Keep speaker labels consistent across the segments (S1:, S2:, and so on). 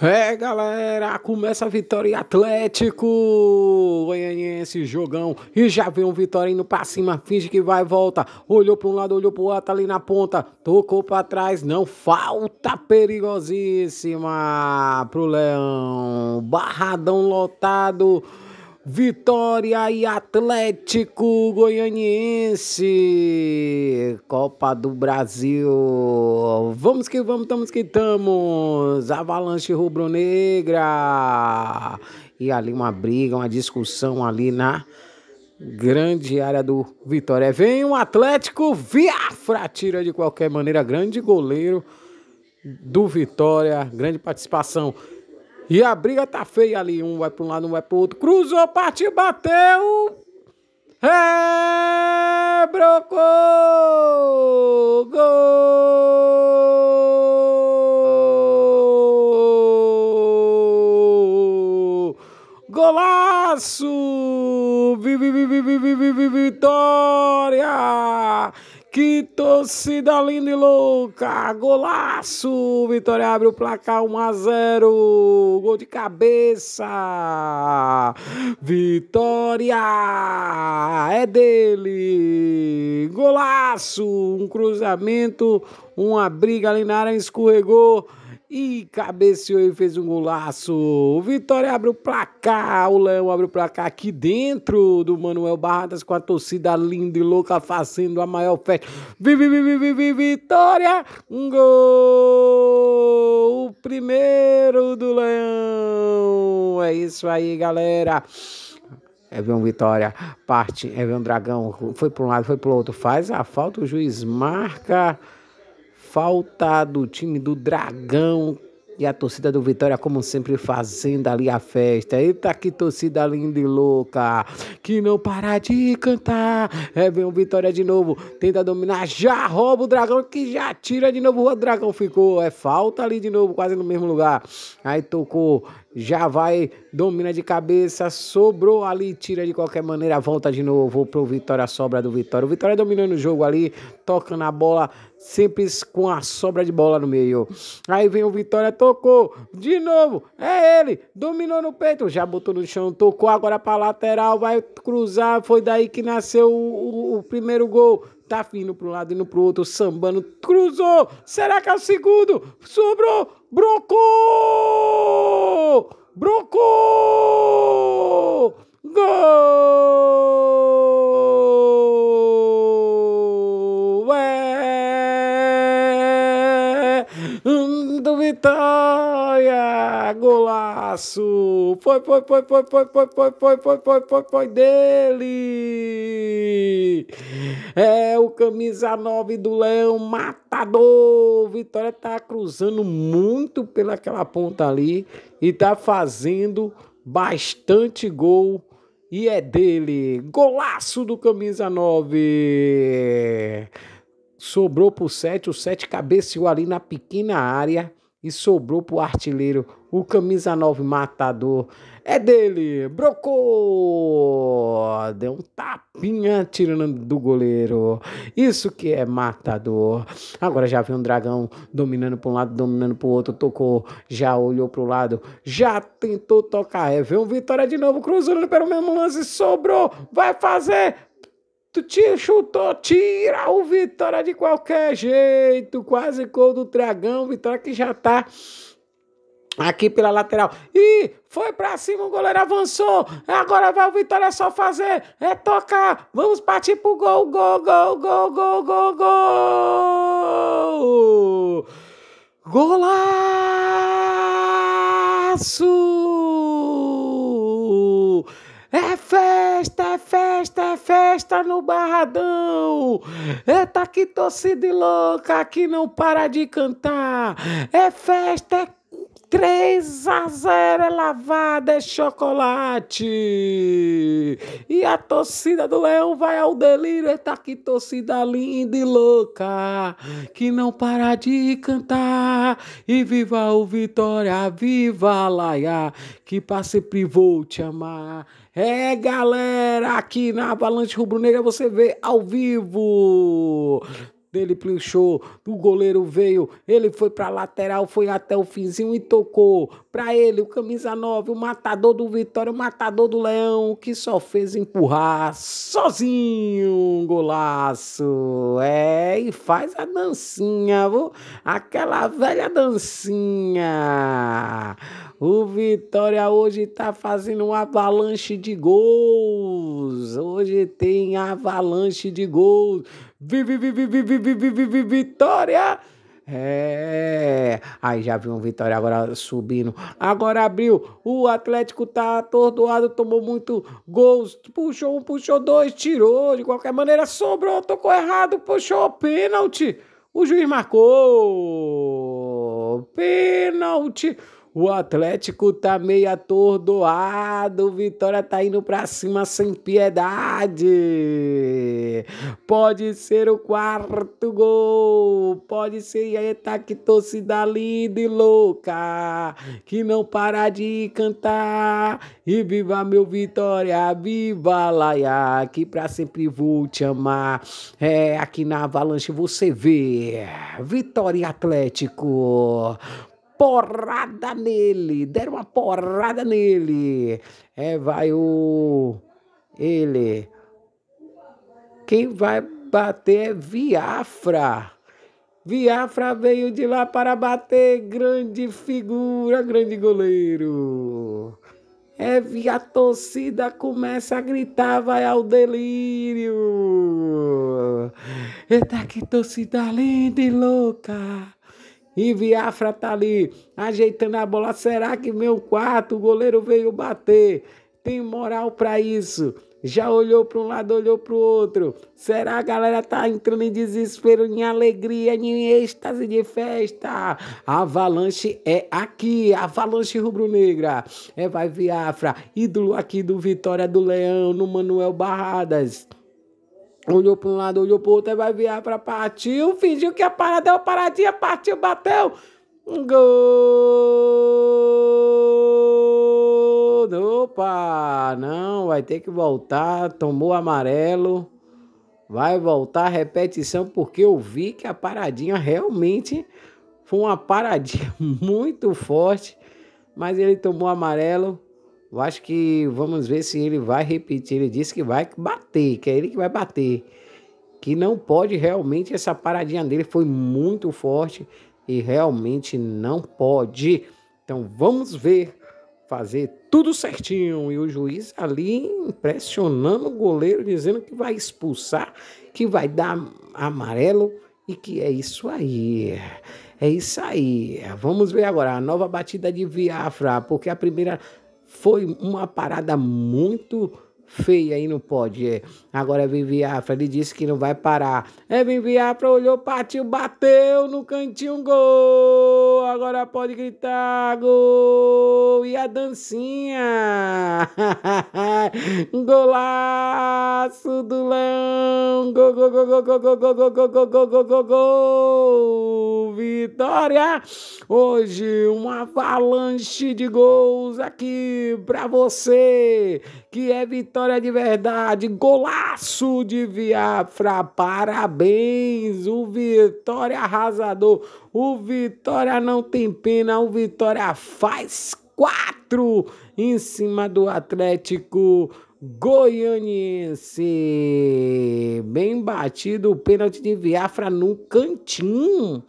S1: É galera, começa a vitória e Atlético Goianiense, jogão e já vem um Vitória indo pra cima, finge que vai, volta, olhou pra um lado, olhou pro outro tá ali na ponta, tocou pra trás, não falta perigosíssima pro Leão, barradão lotado. Vitória e Atlético Goianiense, Copa do Brasil. Vamos que vamos, estamos que estamos. Avalanche rubro-negra. E ali uma briga, uma discussão ali na grande área do Vitória. Vem o um Atlético, Viafra tira de qualquer maneira, grande goleiro do Vitória, grande participação. E a briga tá feia ali. Um vai pra um lado, um vai pro outro. Cruzou, partiu, bateu. É, brocou! Gol! Golaço! Vi, vi, vi, vi, vi. torcida linda e louca. Golaço! Vitória abre o placar 1 a 0. Gol de cabeça. Vitória é dele. Golaço! Um cruzamento, uma briga ali na área escorregou e cabeceou e fez um golaço. O Vitória abre o placar, o Leão abre o placar aqui dentro do Manuel Barradas com a torcida linda e louca fazendo a maior festa. Vivi vivi vivi Vitória! Um gol! O primeiro do Leão! É isso aí, galera! É ver um Vitória, parte, é ver um Dragão, foi para um lado, foi para o outro, faz a falta, o juiz marca falta do time do Dragão e a torcida do Vitória, como sempre, fazendo ali a festa. Eita, que torcida linda e louca! Que não parar de cantar. É, vem o Vitória de novo. Tenta dominar. Já rouba o dragão, que já tira de novo. O dragão ficou. É falta ali de novo, quase no mesmo lugar. Aí tocou já vai, domina de cabeça, sobrou ali, tira de qualquer maneira, volta de novo pro Vitória, sobra do Vitória. O Vitória dominando o jogo ali, tocando a bola, sempre com a sobra de bola no meio. Aí vem o Vitória, tocou, de novo, é ele, dominou no peito, já botou no chão, tocou agora pra lateral, vai cruzar, foi daí que nasceu o, o, o primeiro gol tá indo pro lado, indo no pro outro, sambando, cruzou, será que é o segundo? Sobrou, brocou! Bruco! golaço! Foi, foi, foi, foi, foi, foi, foi, foi, foi, foi, foi, foi dele! É o camisa 9 do Leão, matador! Vitória tá cruzando muito pelaquela ponta ali e tá fazendo bastante gol. E é dele, golaço do camisa 9! Sobrou pro 7, o 7 cabeceou ali na pequena área e sobrou pro artilheiro, o camisa 9 matador. É dele, brocou! Deu um tapinha tirando do goleiro. Isso que é matador. Agora já viu um dragão dominando para um lado, dominando para o outro, tocou, já olhou pro lado, já tentou tocar. É, vem um Vitória de novo, cruzando pelo mesmo lance, sobrou, vai fazer, Tio chutou, tira o Vitória de qualquer jeito. Quase gol do Dragão. Vitória que já tá aqui pela lateral. E foi para cima, o goleiro avançou. Agora vai o Vitória só fazer, é tocar. Vamos partir pro gol, gol, gol, gol, gol, gol, gol. Golaço! festa no Barradão. É tá que torcida louca que não para de cantar. É festa, é 3 a 0 é lavada é chocolate. E a torcida do Leão vai ao delírio. Eita, que torcida linda e louca. Que não para de cantar. E viva o Vitória, viva a Laia. Que para sempre vou te amar. É, galera, aqui na Avalanche Rubro Negra você vê ao vivo dele plinchou, o goleiro veio, ele foi para lateral, foi até o finzinho e tocou. Para ele, o camisa 9, o matador do Vitória, o matador do Leão, que só fez empurrar sozinho um golaço. É, e faz a dancinha, viu? aquela velha dancinha. O Vitória hoje tá fazendo um avalanche de gols. Hoje tem avalanche de gols. Vi, vi, vi, vi, vi, vi, vi, vi, vi, vitória! É, aí já viu um Vitória agora subindo. Agora abriu. O Atlético tá atordoado, tomou muito gols. Puxou um, puxou dois, tirou. De qualquer maneira, sobrou, tocou errado, puxou pênalti. O juiz marcou. Pênalti. O Atlético tá meio atordoado. Vitória tá indo pra cima sem piedade. Pode ser o quarto gol. Pode ser. E aí tá que torcida linda e louca. Que não para de cantar. E viva meu Vitória. Viva Laia. Que pra sempre vou te amar. É, aqui na Avalanche você vê. Vitória e Atlético porrada nele, deram uma porrada nele. É, vai o. Ele. Quem vai bater é Viafra. Viafra veio de lá para bater. Grande figura, grande goleiro. É, a torcida começa a gritar, vai ao delírio. Eita, que torcida linda e louca. E Viafra tá ali, ajeitando a bola. Será que meu quarto o goleiro veio bater? Tem moral para isso? já olhou para um lado, olhou para o outro. Será a galera tá entrando em desespero, em alegria, em êxtase de festa? Avalanche é aqui, Avalanche Rubro-Negra. É vai Viafra, ídolo aqui do Vitória do Leão, no Manuel Barradas. Olhou para um lado, olhou para o outro, e vai virar para partiu, fingiu que a parada deu uma paradinha, partiu, bateu. Gol! Opa! Não, vai ter que voltar, tomou amarelo. Vai voltar a repetição, porque eu vi que a paradinha realmente foi uma paradinha muito forte, mas ele tomou amarelo. Eu acho que vamos ver se ele vai repetir. Ele disse que vai bater, que é ele que vai bater. Que não pode realmente, essa paradinha dele foi muito forte e realmente não pode. Então vamos ver fazer tudo certinho e o juiz ali impressionando o goleiro dizendo que vai expulsar, que vai dar amarelo e que é isso aí. É isso aí. Vamos ver agora a nova batida de Viafra, porque a primeira foi uma parada muito feia aí não pode. É. Agora vem Viafra, ele disse que não vai parar. É, vem Viafra, olhou, partiu, bateu no cantinho, gol! Agora pode gritar, gol! E a dancinha! Golaço do Leão! Gol, gol, gol, gol, gol, gol, gol, gol, gol, gol, gol, gol! Vitória. Hoje, uma avalanche de gols aqui para você, que é vitória de verdade. Golaço de Viafra, parabéns. O Vitória arrasador, o Vitória não tem pena, o Vitória faz quatro em cima do Atlético goianiense. Bem batido o pênalti de Viafra no cantinho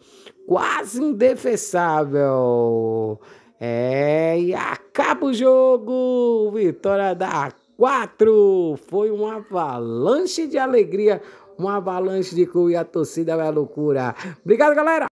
S1: quase indefensável. É, e acaba o jogo! Vitória da 4! Foi uma avalanche de alegria, uma avalanche de cu e a torcida vai é à loucura. Obrigado, galera!